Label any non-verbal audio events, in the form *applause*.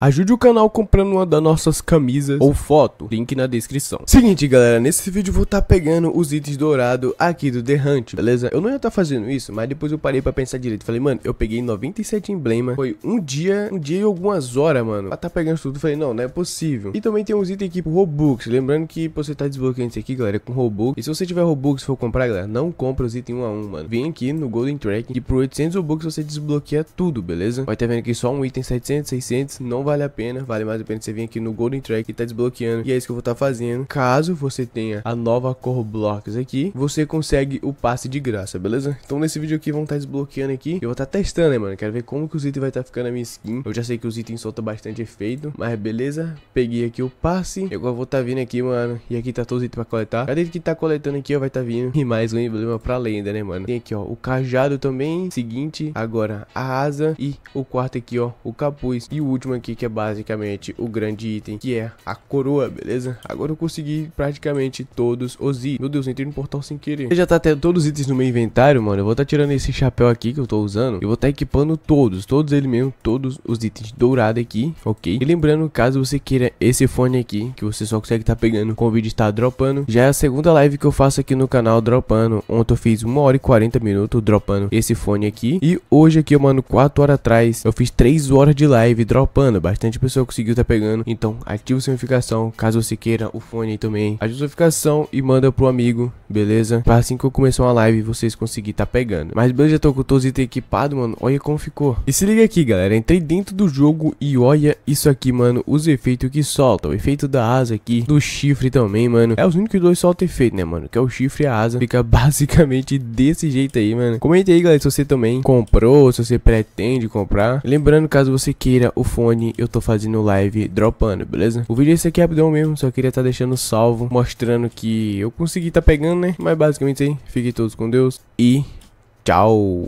Ajude o canal comprando uma das nossas camisas ou foto, link na descrição. Seguinte galera, nesse vídeo eu vou estar tá pegando os itens dourados aqui do The Hunt, beleza? Eu não ia estar tá fazendo isso, mas depois eu parei pra pensar direito. Falei, mano, eu peguei 97 emblemas, foi um dia, um dia e algumas horas, mano. Pra tá pegando tudo, falei, não, não é possível. E também tem uns itens aqui pro Robux, lembrando que você tá desbloqueando isso aqui, galera, com Robux. E se você tiver Robux e for comprar, galera, não compra os itens 1 a 1, mano. Vem aqui no Golden Track e por 800 Robux você desbloqueia tudo, beleza? Vai tá vendo que só um item 700, 600, não vai vale a pena, vale mais a pena você vir aqui no Golden Track e tá desbloqueando. E é isso que eu vou estar tá fazendo. Caso você tenha a nova Core Blocks aqui, você consegue o passe de graça, beleza? Então nesse vídeo aqui vão estar tá desbloqueando aqui. Eu vou estar tá testando, né, mano? Quero ver como que os itens vai estar tá ficando a minha skin. Eu já sei que os itens soltam bastante efeito, mas beleza. Peguei aqui o passe. Eu agora vou estar tá vindo aqui, mano. E aqui tá todos os itens pra coletar. Cada item que tá coletando aqui, ó, vai estar tá vindo. E mais um emblema pra lenda, né, mano? Tem aqui, ó, o cajado também. Seguinte, agora a asa e o quarto aqui, ó, o capuz. E o último aqui, que é basicamente o grande item, que é a coroa, beleza? Agora eu consegui praticamente todos os itens. Meu Deus, entrei no portal sem querer. Eu já tá tendo todos os itens no meu inventário, mano. Eu vou estar tá tirando esse chapéu aqui que eu tô usando. E vou estar tá equipando todos, todos ele mesmo, todos os itens dourados aqui, ok? E lembrando, caso você queira esse fone aqui, que você só consegue estar tá pegando com o vídeo estar dropando. Já é a segunda live que eu faço aqui no canal dropando. Ontem eu fiz 1 hora e 40 minutos dropando esse fone aqui. E hoje aqui, mano, 4 horas atrás, eu fiz 3 horas de live dropando, bastante pessoa conseguiu tá pegando, então ativa sua notificação, caso você queira o fone aí também. Ativa a notificação e manda pro amigo, beleza? Pra assim que eu começar uma live, vocês conseguirem tá pegando. Mas beleza, já tô com todos os itens equipados, mano, olha como ficou. E se liga aqui, galera, entrei dentro do jogo e olha isso aqui, mano, os efeitos que solta, o efeito da asa aqui, do chifre também, mano. É os únicos dois solta efeito, né, mano, que é o chifre e a asa. Fica *laughs* basicamente desse jeito aí, mano. Comente aí, galera, se você também comprou, se você pretende comprar. Lembrando, caso você queira o fone eu tô fazendo live dropando, beleza? O vídeo é esse aqui rapidão mesmo, só queria tá deixando salvo, mostrando que eu consegui tá pegando, né? Mas basicamente é isso aí, fiquem todos com Deus e tchau!